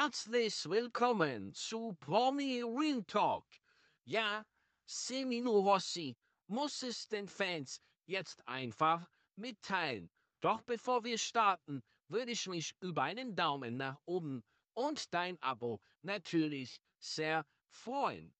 Herzlich willkommen zu Promi Real Talk. Ja, Semino Rossi muss es den Fans jetzt einfach mitteilen. Doch bevor wir starten, würde ich mich über einen Daumen nach oben und dein Abo natürlich sehr freuen.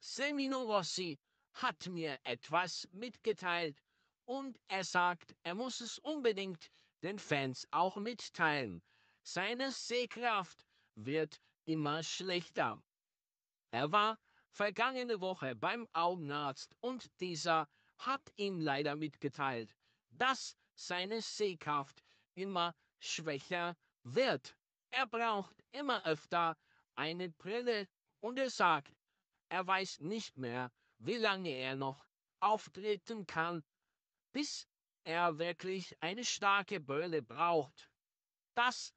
Semino Rossi hat mir etwas mitgeteilt und er sagt, er muss es unbedingt den Fans auch mitteilen. Seine Sehkraft wird immer schlechter. Er war vergangene Woche beim Augenarzt und dieser hat ihm leider mitgeteilt, dass seine Sehkraft immer schwächer wird. Er braucht immer öfter eine Brille und er sagt, er weiß nicht mehr, wie lange er noch auftreten kann, bis er wirklich eine starke Brille braucht. Das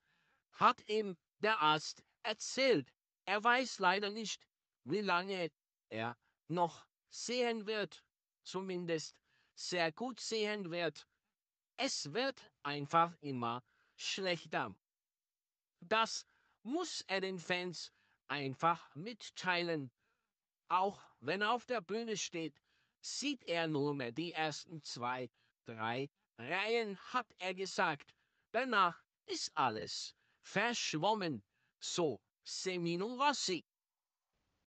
hat ihm der Arzt erzählt. Er weiß leider nicht, wie lange er noch sehen wird, zumindest sehr gut sehen wird. Es wird einfach immer schlechter. Das muss er den Fans einfach mitteilen. Auch wenn er auf der Bühne steht, sieht er nur mehr die ersten zwei, drei Reihen, hat er gesagt. Danach ist alles verschwommen so